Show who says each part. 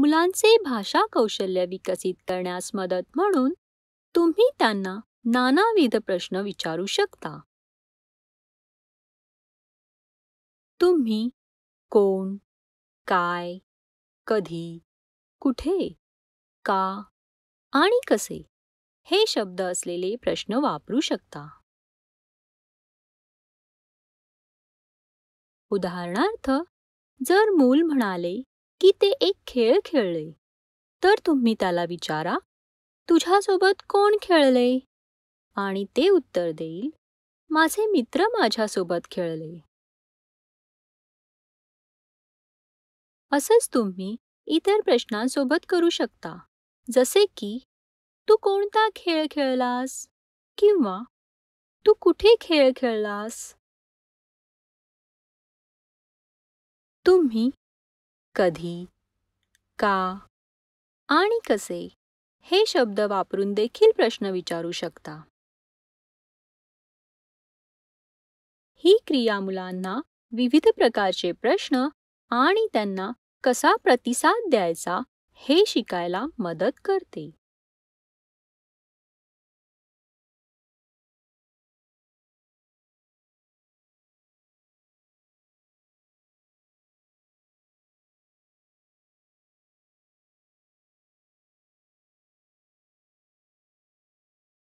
Speaker 1: मुलांचे भाषा कौशल्य विकसित करण्यास मदत म्हणून तुम्ही त्यांना नानाविध प्रश्न विचारू शकता तुम्ही कोण काय कधी कुठे का आणि कसे हे शब्द असलेले प्रश्न वापरू शकता उदाहरणार्थ जर मूल म्हणाले की ते एक खेळ खेळले तर तुम्ही त्याला विचारा तुझ्यासोबत कोण खेळले आणि ते उत्तर देईल माझे मित्र माझ्यासोबत खेळले असंच तुम्ही इतर प्रश्नांसोबत करू शकता जसे की तू कोणता खेळ खेळलास किंवा तू कुठे खेळ खेळलास तुम्ही कधी का आणि कसे हे शब्द वापरून देखील प्रश्न विचारू शकता ही क्रिया मुलांना विविध प्रकारचे प्रश्न आणि त्यांना कसा प्रतिसाद द्यायचा हे शिकायला मदत करते